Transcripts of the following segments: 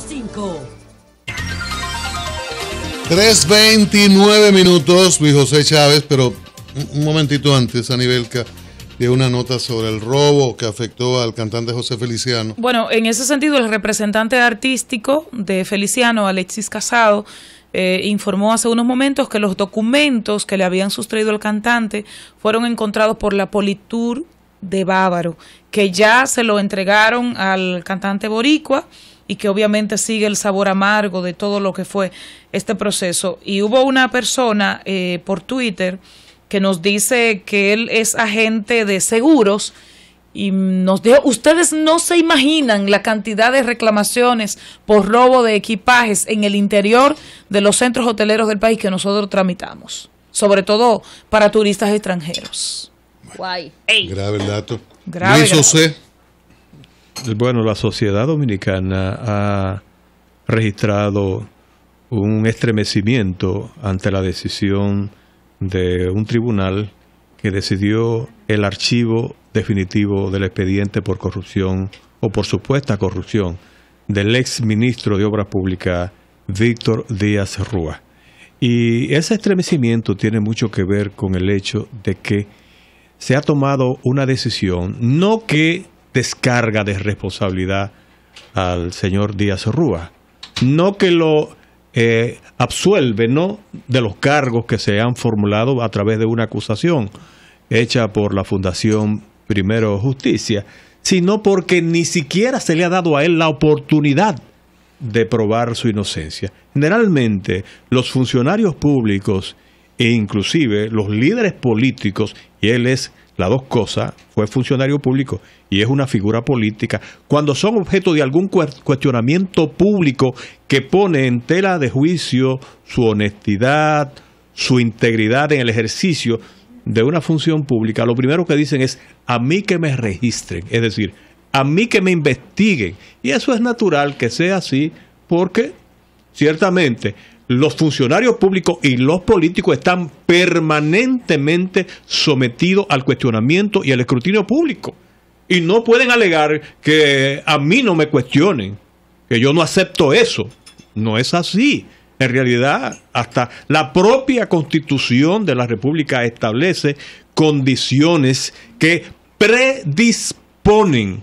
3.29 minutos, dijo José Chávez, pero un momentito antes, Anibelca de una nota sobre el robo que afectó al cantante José Feliciano. Bueno, en ese sentido, el representante artístico de Feliciano, Alexis Casado, eh, informó hace unos momentos que los documentos que le habían sustraído al cantante fueron encontrados por la Politur de Bávaro, que ya se lo entregaron al cantante boricua y que obviamente sigue el sabor amargo de todo lo que fue este proceso. Y hubo una persona eh, por Twitter que nos dice que él es agente de seguros y nos dijo, ustedes no se imaginan la cantidad de reclamaciones por robo de equipajes en el interior de los centros hoteleros del país que nosotros tramitamos, sobre todo para turistas extranjeros. Grave el dato. Grave, bueno, la sociedad dominicana ha registrado un estremecimiento ante la decisión de un tribunal que decidió el archivo definitivo del expediente por corrupción o por supuesta corrupción del ex ministro de Obras Públicas, Víctor Díaz Rúa. Y ese estremecimiento tiene mucho que ver con el hecho de que se ha tomado una decisión, no que descarga de responsabilidad al señor Díaz Rúa. No que lo eh, absuelve, no de los cargos que se han formulado a través de una acusación hecha por la Fundación Primero Justicia, sino porque ni siquiera se le ha dado a él la oportunidad de probar su inocencia. Generalmente los funcionarios públicos e inclusive los líderes políticos, y él es las dos cosas, fue funcionario público y es una figura política, cuando son objeto de algún cuestionamiento público que pone en tela de juicio su honestidad, su integridad en el ejercicio de una función pública, lo primero que dicen es a mí que me registren, es decir, a mí que me investiguen. Y eso es natural que sea así porque ciertamente los funcionarios públicos y los políticos están permanentemente sometidos al cuestionamiento y al escrutinio público. Y no pueden alegar que a mí no me cuestionen, que yo no acepto eso. No es así. En realidad, hasta la propia constitución de la República establece condiciones que predisponen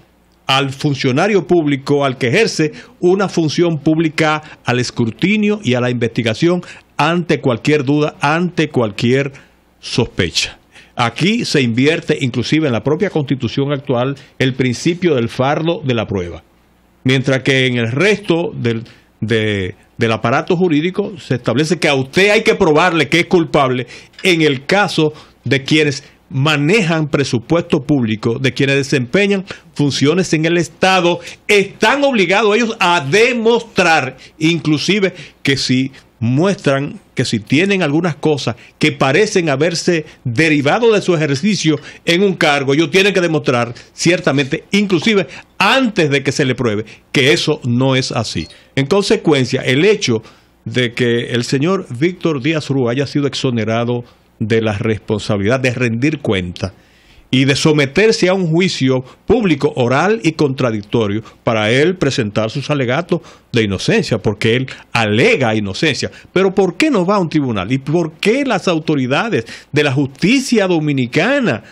al funcionario público, al que ejerce una función pública, al escrutinio y a la investigación ante cualquier duda, ante cualquier sospecha. Aquí se invierte inclusive en la propia constitución actual el principio del fardo de la prueba, mientras que en el resto del, del aparato jurídico se establece que a usted hay que probarle que es culpable en el caso de quienes manejan presupuesto público, de quienes desempeñan funciones en el Estado, están obligados ellos a demostrar, inclusive, que si muestran que si tienen algunas cosas que parecen haberse derivado de su ejercicio en un cargo, ellos tienen que demostrar ciertamente, inclusive antes de que se le pruebe, que eso no es así. En consecuencia, el hecho de que el señor Víctor Díaz Rúa haya sido exonerado de la responsabilidad, de rendir cuenta y de someterse a un juicio público, oral y contradictorio para él presentar sus alegatos de inocencia, porque él alega inocencia. Pero ¿por qué no va a un tribunal? ¿Y por qué las autoridades de la justicia dominicana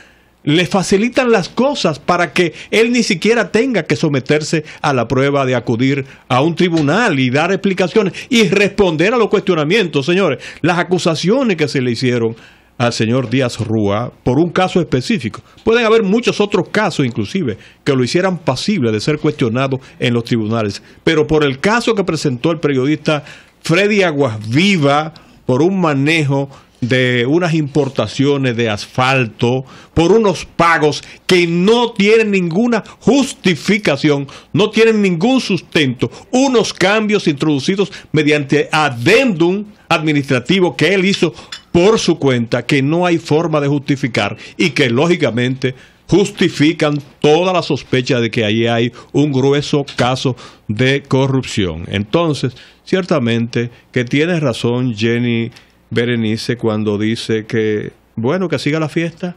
le facilitan las cosas para que él ni siquiera tenga que someterse a la prueba de acudir a un tribunal y dar explicaciones y responder a los cuestionamientos, señores, las acusaciones que se le hicieron al señor Díaz Rúa por un caso específico. Pueden haber muchos otros casos, inclusive, que lo hicieran pasible de ser cuestionado en los tribunales. Pero por el caso que presentó el periodista Freddy Aguas viva por un manejo de unas importaciones de asfalto por unos pagos que no tienen ninguna justificación, no tienen ningún sustento, unos cambios introducidos mediante adendum administrativo que él hizo por su cuenta que no hay forma de justificar y que lógicamente justifican toda la sospecha de que ahí hay un grueso caso de corrupción. Entonces, ciertamente que tienes razón Jenny Berenice cuando dice que, bueno, que siga la fiesta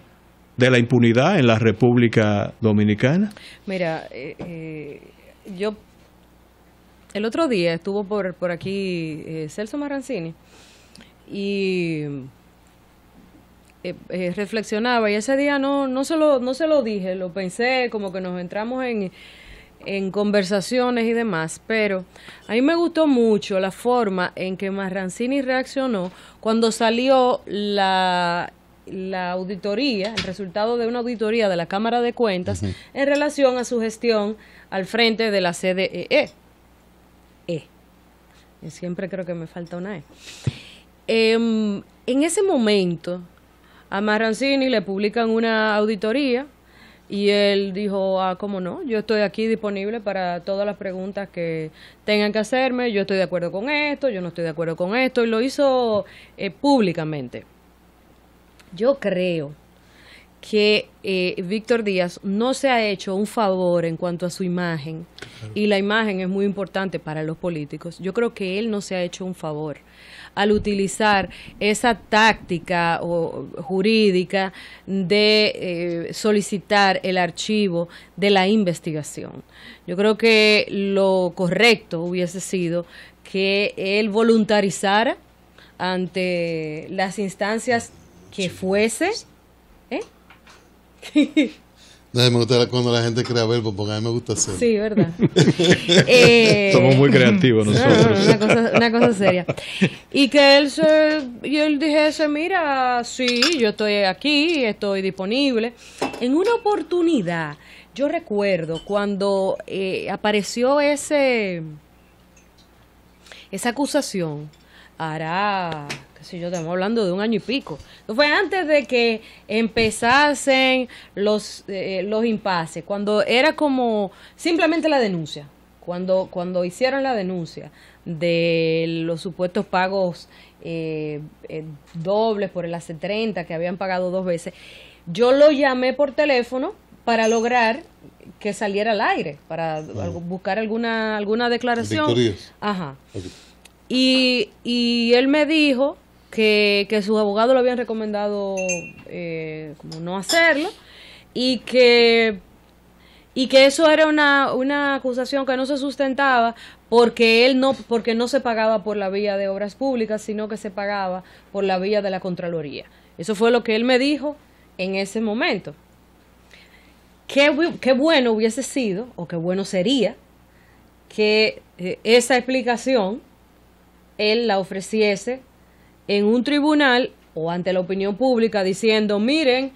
de la impunidad en la República Dominicana? Mira, eh, eh, yo el otro día estuvo por, aquí eh, Celso Marrancini y reflexionaba y ese día no, no, no se lo dije, lo pensé, como que nos entramos en, en conversaciones y demás, pero a mí me gustó mucho la forma en que Marrancini reaccionó cuando salió la, la auditoría, el resultado de una auditoría de la Cámara de Cuentas en relación a su gestión al frente de la CDEE. E. E. siempre creo que me falta una E. Em, en ese momento, a Marrancini le publican una auditoría y él dijo, ah, cómo no, yo estoy aquí disponible para todas las preguntas que tengan que hacerme, yo estoy de acuerdo con esto, yo no estoy de acuerdo con esto, y lo hizo eh, públicamente. Yo creo que eh, Víctor Díaz no se ha hecho un favor en cuanto a su imagen, y la imagen es muy importante para los políticos, yo creo que él no se ha hecho un favor al utilizar esa táctica o, jurídica de eh, solicitar el archivo de la investigación. Yo creo que lo correcto hubiese sido que él voluntarizara ante las instancias que fuese me gusta cuando la gente crea verbos, porque a mí me gusta hacer. Sí, verdad. Eh, Somos muy creativos nosotros. una, cosa, seria. Y que él, se, y él dije, mira, sí, yo estoy aquí, estoy disponible. En una oportunidad, yo recuerdo cuando eh, apareció ese esa acusación, hará qué yo yo, estamos hablando de un año y pico. fue antes de que empezasen los, eh, los impases, cuando era como simplemente la denuncia, cuando, cuando hicieron la denuncia de los supuestos pagos eh, eh, dobles por el AC30 que habían pagado dos veces, yo lo llamé por teléfono para lograr que saliera al aire, para buscar alguna, alguna declaración. Ajá. Y, y, él me dijo que, sus abogados le habían recomendado eh, como no hacerlo y que y que eso era una, acusación que no se sustentaba porque él no porque no se pagaba por la vía de obras públicas sino que se pagaba por la vía de la contraloría eso fue lo que él me dijo en ese momento qué, bueno hubiese sido o qué bueno sería que eh, esa explicación él la ofreciese en un tribunal o ante la opinión pública diciendo, miren,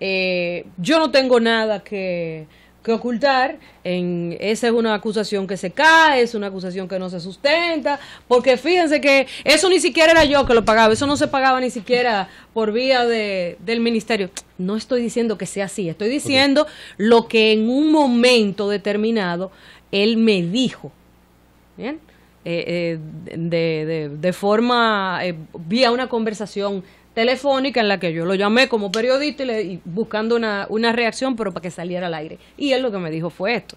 eh, yo no tengo nada que, ocultar, en, esa es una acusación que se cae, es una acusación que no se sustenta, porque fíjense que eso ni siquiera era yo que lo pagaba, eso no se pagaba ni siquiera por vía de, del ministerio. No estoy diciendo que sea así, estoy diciendo lo que en un momento determinado él me dijo. ¿Bien? Eh, eh, de, de, forma, eh, vía una conversación telefónica en la que yo lo llamé como periodista y, buscando una, una reacción, pero para que saliera al aire. Y él lo que me dijo fue esto.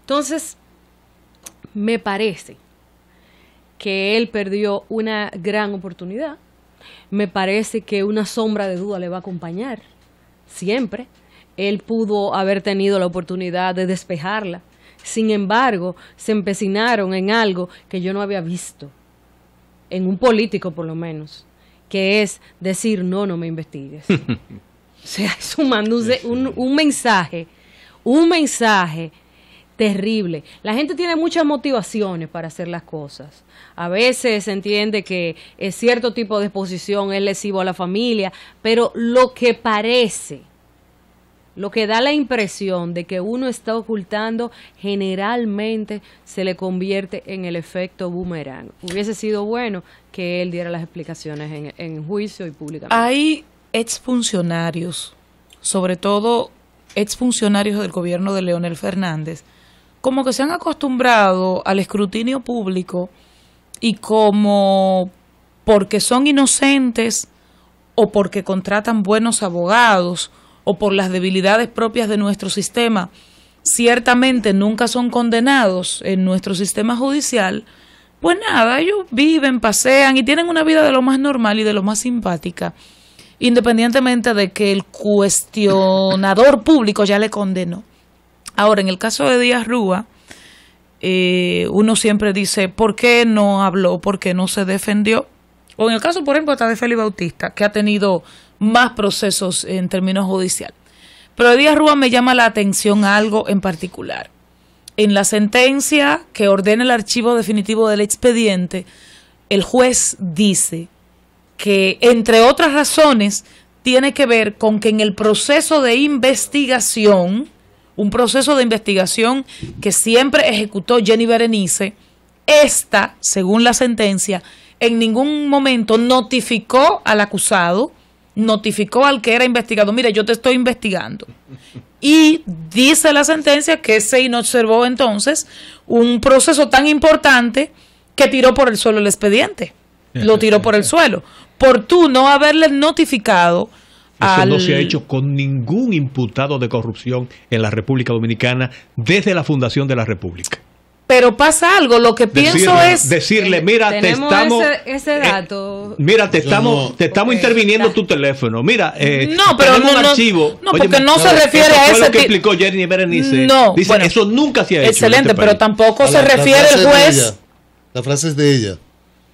Entonces, me parece que él perdió una gran oportunidad. Me parece que una sombra de duda le va a acompañar siempre. Él pudo haber tenido la oportunidad de despejarla sin embargo, se empecinaron en algo que yo no había visto, en un político por lo menos, que es decir, no, no me investigues. o sea, sumando un, un mensaje, un mensaje terrible. La gente tiene muchas motivaciones para hacer las cosas. A veces se entiende que es cierto tipo de exposición es lesivo a la familia, pero lo que parece lo que da la impresión de que uno está ocultando generalmente se le convierte en el efecto boomerang. Hubiese sido bueno que él diera las explicaciones en, juicio y públicamente. Hay exfuncionarios, sobre todo exfuncionarios del gobierno de Leonel Fernández, como que se han acostumbrado al escrutinio público y como porque son inocentes o porque contratan buenos abogados o por las debilidades propias de nuestro sistema, ciertamente nunca son condenados en nuestro sistema judicial, pues nada, ellos viven, pasean y tienen una vida de lo más normal y de lo más simpática, independientemente de que el cuestionador público ya le condenó. Ahora, en el caso de Díaz Rúa, eh, uno siempre dice, ¿por qué no habló? ¿Por qué no se defendió? O en el caso, por ejemplo, está de Félix Bautista, que ha tenido más procesos en términos judicial. Pero hoy día Rúa me llama la atención a algo en particular. En la sentencia que ordena el archivo definitivo del expediente, el juez dice que, entre otras razones, tiene que ver con que en el proceso de investigación, un proceso de investigación que siempre ejecutó Jenny Berenice, esta, según la sentencia, en ningún momento notificó al acusado notificó al que era investigado, mire, yo te estoy investigando. Y dice la sentencia que se inobservó entonces un proceso tan importante que tiró por el suelo el expediente. Lo tiró por el suelo. Por tú no haberle notificado. Eso no se ha hecho con ningún imputado de corrupción en la República Dominicana desde la fundación de la República pero pasa algo. Lo que pienso es decirle, mira, te estamos ese, ese eh, dato. mira, te estamos, te estamos interviniendo tu teléfono. Mira, eh, no, pero no, un archivo. No, porque no, se refiere a eso. lo que explicó Jenny Berenice. No, Dice, eso nunca se ha hecho. Este excelente, pero tampoco se refiere el juez. La frase es de ella.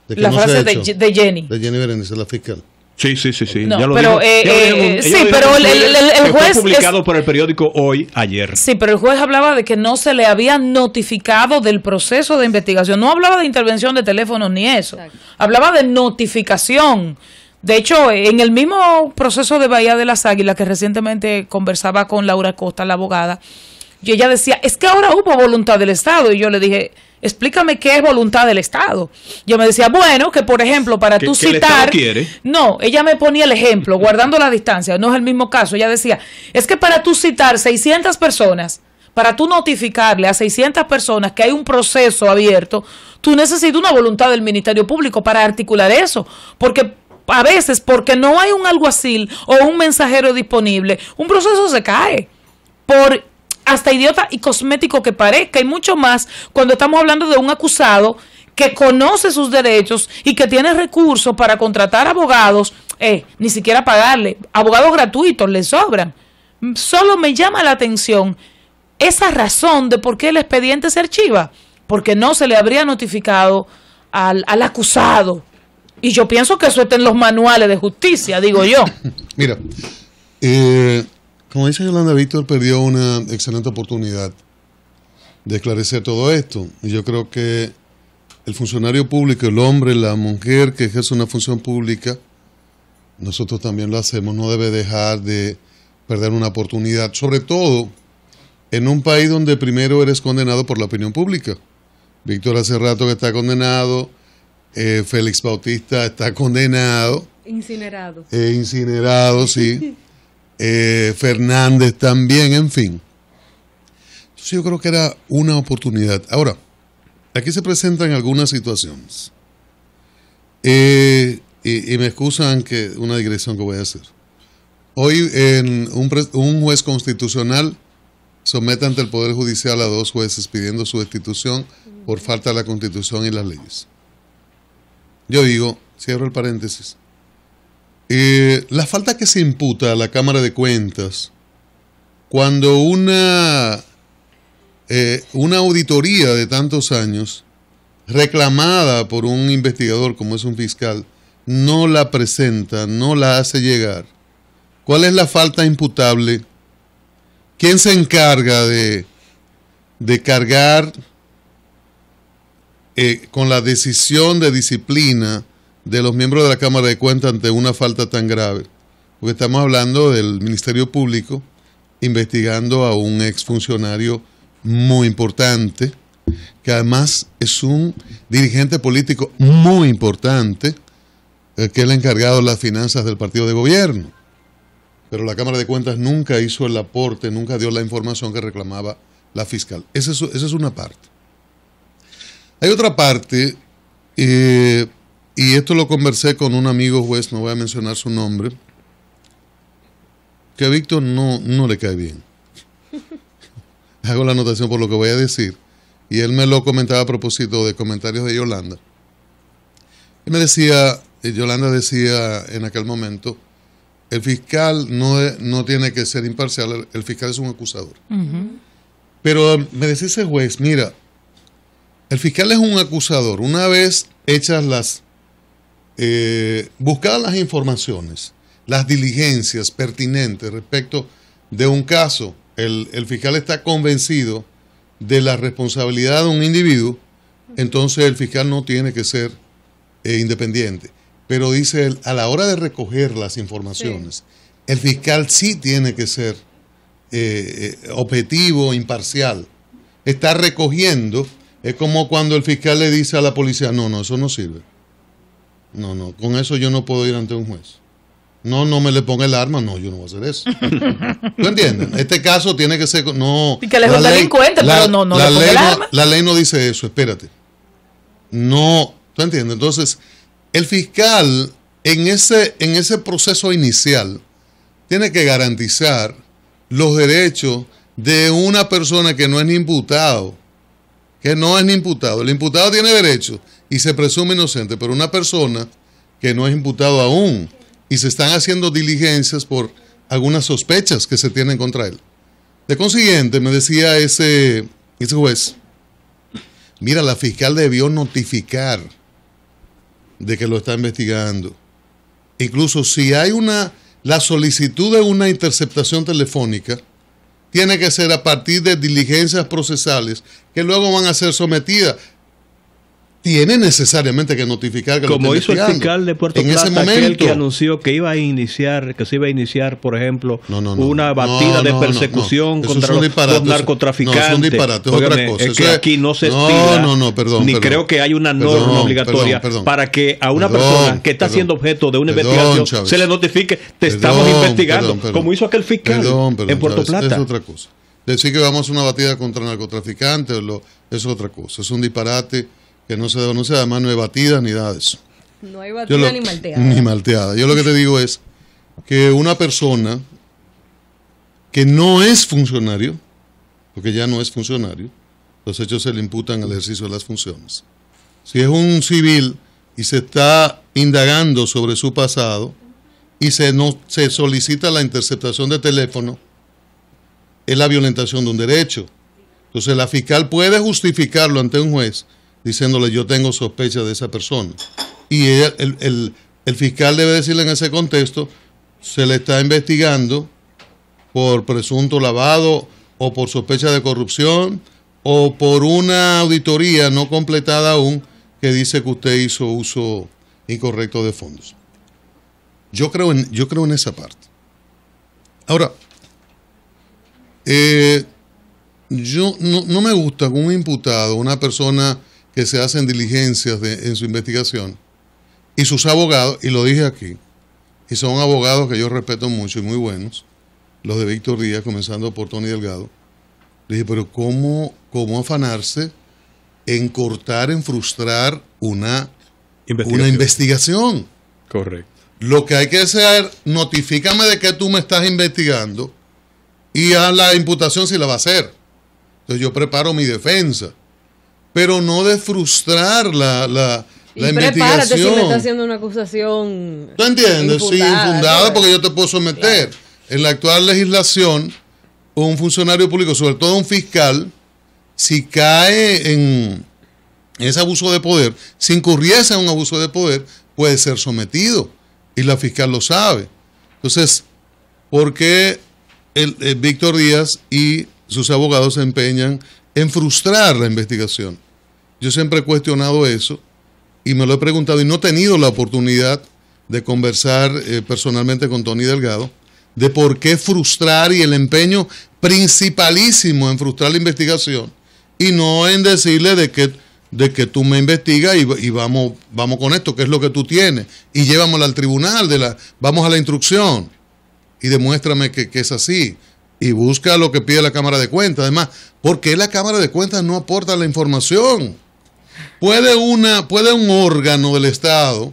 De que la frase de, de, Jenny. De Jenny Berenice, la fiscal. Sí, sí, sí, sí. ya lo pero, sí, pero el, juez publicado por el periódico hoy, ayer. Sí, pero el juez hablaba de que no se le había notificado del proceso de investigación. No hablaba de intervención de teléfonos ni eso. Hablaba de notificación. De hecho, en el mismo proceso de Bahía de las Águilas que recientemente conversaba con Laura Costa, la abogada, y ella decía, es que ahora hubo voluntad del Estado. Y yo le dije, Explícame qué es voluntad del Estado. Yo me decía, bueno, que por ejemplo, para tú citar. Quiere? No, ella me ponía el ejemplo, guardando la distancia, no es el mismo caso. Ella decía, es que para tú citar 600 personas, para tú notificarle a 600 personas que hay un proceso abierto, tú necesitas una voluntad del Ministerio Público para articular eso. Porque a veces, porque no hay un alguacil o un mensajero disponible, un proceso se cae por hasta idiota y cosmético que parezca, y mucho más cuando estamos hablando de un acusado que conoce sus derechos y que tiene recursos para contratar abogados, eh, ni siquiera pagarle, abogados gratuitos le sobran. Solo me llama la atención esa razón de por qué el expediente se archiva, porque no se le habría notificado al, acusado. Y yo pienso que eso está en los manuales de justicia, digo yo. Mira, eh, como dice Yolanda, Víctor perdió una excelente oportunidad de esclarecer todo esto. Y yo creo que el funcionario público, el hombre, la mujer que ejerce una función pública, nosotros también lo hacemos, no debe dejar de perder una oportunidad, sobre todo en un país donde primero eres condenado por la opinión pública. Víctor hace rato que está condenado, eh, Félix Bautista está condenado. Incinerado. Eh, incinerado, sí. Eh, Fernández también, en fin. Entonces yo creo que era una oportunidad. Ahora, aquí se presentan algunas situaciones. Eh, y, me excusan que una digresión que voy a hacer. Hoy en un, un juez constitucional somete ante el Poder Judicial a dos jueces pidiendo su destitución por falta de la Constitución y las leyes. Yo digo, cierro el paréntesis, eh, la falta que se imputa a la Cámara de Cuentas cuando una, eh, una auditoría de tantos años reclamada por un investigador como es un fiscal no la presenta, no la hace llegar. ¿Cuál es la falta imputable? ¿Quién se encarga de, cargar eh, con la decisión de disciplina de los miembros de la Cámara de Cuentas ante una falta tan grave. Porque estamos hablando del Ministerio Público investigando a un exfuncionario muy importante, que además es un dirigente político muy importante, eh, que es el encargado de las finanzas del partido de gobierno. Pero la Cámara de Cuentas nunca hizo el aporte, nunca dio la información que reclamaba la fiscal. Esa es, una parte. Hay otra parte eh, y esto lo conversé con un amigo juez, no voy a mencionar su nombre, que a Víctor no, no le cae bien. Hago la anotación por lo que voy a decir. Y él me lo comentaba a propósito de comentarios de Yolanda. Y me decía, Yolanda decía en aquel momento, el fiscal no, e, no tiene que ser imparcial, el fiscal es un acusador. Pero me decía ese juez, mira, el fiscal es un acusador. Una vez hechas las eh, buscar las informaciones, las diligencias pertinentes respecto de un caso. El, fiscal está convencido de la responsabilidad de un individuo, entonces el fiscal no tiene que ser eh, independiente. Pero dice él, a la hora de recoger las informaciones, el fiscal sí tiene que ser eh, eh, objetivo, imparcial. Está recogiendo, es como cuando el fiscal le dice a la policía, no, no, eso no sirve. No, no, con eso yo no puedo ir ante un juez. No, no me le ponga el arma, no, yo no voy a hacer eso. ¿Tú entiendes? Este caso tiene que ser. No, y que les la ley, pero no, no la, ley no la ley no dice eso, espérate. No, ¿tú entiendes? Entonces, el fiscal en ese, en ese proceso inicial tiene que garantizar los derechos de una persona que no es ni imputado. Que no es ni imputado. El imputado tiene derechos y se presume inocente, pero una persona que no es imputado aún y se están haciendo diligencias por algunas sospechas que se tienen contra él. De consiguiente, me decía ese, ese juez, mira, la fiscal debió notificar de que lo está investigando. Incluso si hay una, la solicitud de una interceptación telefónica, tiene que ser a partir de diligencias procesales que luego van a ser sometidas tiene necesariamente que notificar que como hizo el fiscal de Puerto Plata que anunció que iba a iniciar que se iba a iniciar por ejemplo una batida de persecución contra los, narcotraficantes es un otra cosa que aquí no se estira ni creo que hay una norma obligatoria para que a una persona que está siendo objeto de una investigación se le notifique te estamos investigando como hizo aquel fiscal en Puerto Plata es otra cosa decir que vamos a una batida contra narcotraficantes es otra cosa es un disparate que no se, no se da más no hay ni nada eso. No hay batida ni Ni malteada. Yo lo que te digo es que una persona que no es funcionario, porque ya no es funcionario, los hechos se le imputan al ejercicio de las funciones. Si es un civil y se está indagando sobre su pasado y se, no, se solicita la interceptación de teléfono, es la violentación de un derecho. Entonces la fiscal puede justificarlo ante un juez diciéndole yo tengo sospecha de esa persona. Y el, fiscal debe decirle en ese contexto, se le está investigando por presunto lavado o por sospecha de corrupción o por una auditoría no completada aún que dice que usted hizo uso incorrecto de fondos. Yo creo en, yo creo en esa parte. Ahora, eh, yo no, no, me gusta que un imputado, una persona que se hacen diligencias en su investigación y sus abogados, y lo dije aquí, y son abogados que yo respeto mucho y muy buenos, los de Víctor Díaz, comenzando por Tony Delgado, le dije, pero ¿cómo, cómo afanarse en cortar, en frustrar una investigación. una investigación? Correcto. Lo que hay que hacer, notifícame de que tú me estás investigando y a la imputación si la va a hacer. Entonces yo preparo mi defensa pero no de frustrar la, la, y la prepárate si me está haciendo una acusación. ¿Tú entiendes? porque yo te puedo someter. En la actual legislación, un funcionario público, sobre todo un fiscal, si cae en ese abuso de poder, si incurriese en un abuso de poder, puede ser sometido. Y la fiscal lo sabe. Entonces, ¿por qué el, el eh, Víctor Díaz y sus abogados se empeñan en frustrar la investigación. Yo siempre he cuestionado eso y me lo he preguntado y no he tenido la oportunidad de conversar eh, personalmente con Tony Delgado de por qué frustrar y el empeño principalísimo en frustrar la investigación y no en decirle de que, de que tú me investigas y, vamos, vamos con esto, que es lo que tú tienes, y llevámoslo al tribunal, de la, vamos a la instrucción y demuéstrame que, que es así y busca lo que pide la Cámara de Cuentas. Además, porque la Cámara de Cuentas no aporta la información? Puede, una, puede un órgano del Estado,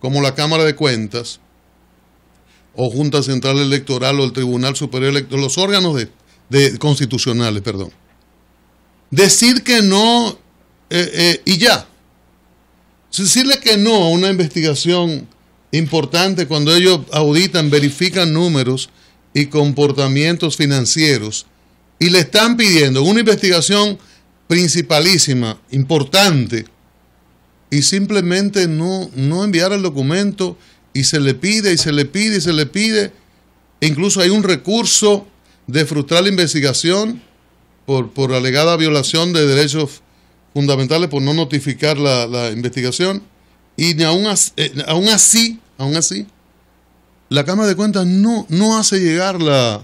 como la Cámara de Cuentas, o Junta Central Electoral o el Tribunal Superior Electoral, los órganos de, constitucionales, perdón, decir que no eh, eh, y ya. Decirle que no a una investigación importante cuando ellos auditan, verifican números, y comportamientos financieros y le están pidiendo una investigación principalísima, importante, y simplemente no, enviar el documento y se le pide y se le pide y se le pide. E incluso hay un recurso de frustrar la investigación por, por alegada violación de derechos fundamentales por no notificar la, investigación. Y aún eh, aún así, aún así, la Cámara de Cuentas no, no hace llegar la,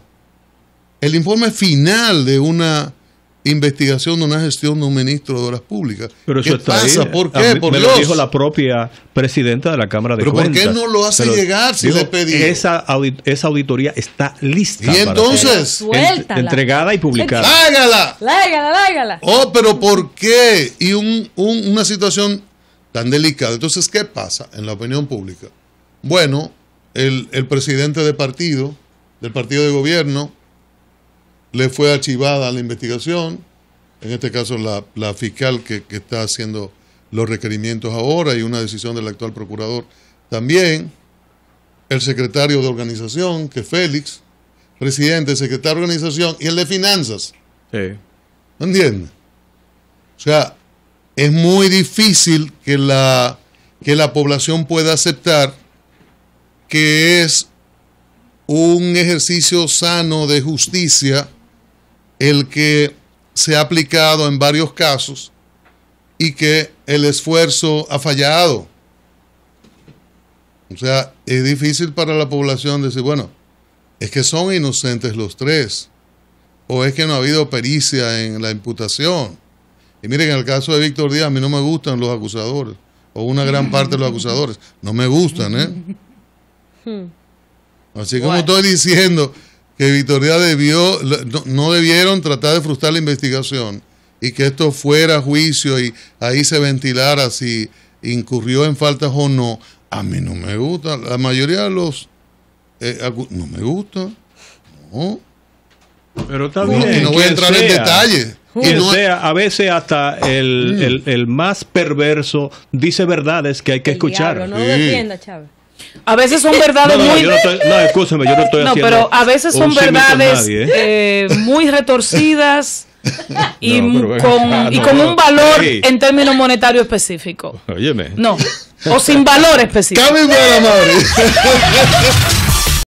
el informe final de una investigación de una gestión de un ministro de obras públicas. Pero eso ¿Qué está pasa? ¿Por qué? me lo dijo la propia presidenta de la Cámara de Cuentas. por qué no lo hace llegar si le Esa, esa auditoría está lista. ¿Y entonces? entregada y publicada. ¡Lágala! ¡Lágala, lágala! Oh, pero ¿por qué? Y una situación tan delicada. Entonces, ¿qué pasa en la opinión pública? Bueno, el, presidente de partido, del partido de gobierno, le fue archivada la investigación, en este caso la, fiscal que, está haciendo los requerimientos ahora y una decisión del actual procurador también, el secretario de organización, que es Félix, presidente, secretario de organización, y el de finanzas. Sí. ¿Me O sea, es muy difícil que la, que la población pueda aceptar que es un ejercicio sano de justicia el que se ha aplicado en varios casos y que el esfuerzo ha fallado. O sea, es difícil para la población decir, bueno, es que son inocentes los tres, o es que no ha habido pericia en la imputación. Y miren, en el caso de Víctor Díaz, a mí no me gustan los acusadores, o una gran parte de los acusadores, no me gustan, ¿eh? Hmm. Así como estoy diciendo que Victoria debió, no, debieron tratar de frustrar la investigación y que esto fuera juicio y ahí se ventilara si incurrió en faltas o no. A mí no me gusta. La mayoría de los... Eh, no me gusta. No. Pero está bien. no voy a entrar en detalles. Y sea, a veces hasta el, mm. el, el, más perverso dice verdades que hay que escuchar. no defienda, Chávez. A veces son verdades no, no, muy. No, estoy, no, escúchame, yo no estoy haciendo. No, pero a veces son verdades nadie, ¿eh? Eh, muy retorcidas. y, no, con, ah, no, y con un valor hey. en términos monetarios específico. Óyeme. No. O sin valor específico. Cambio la madre.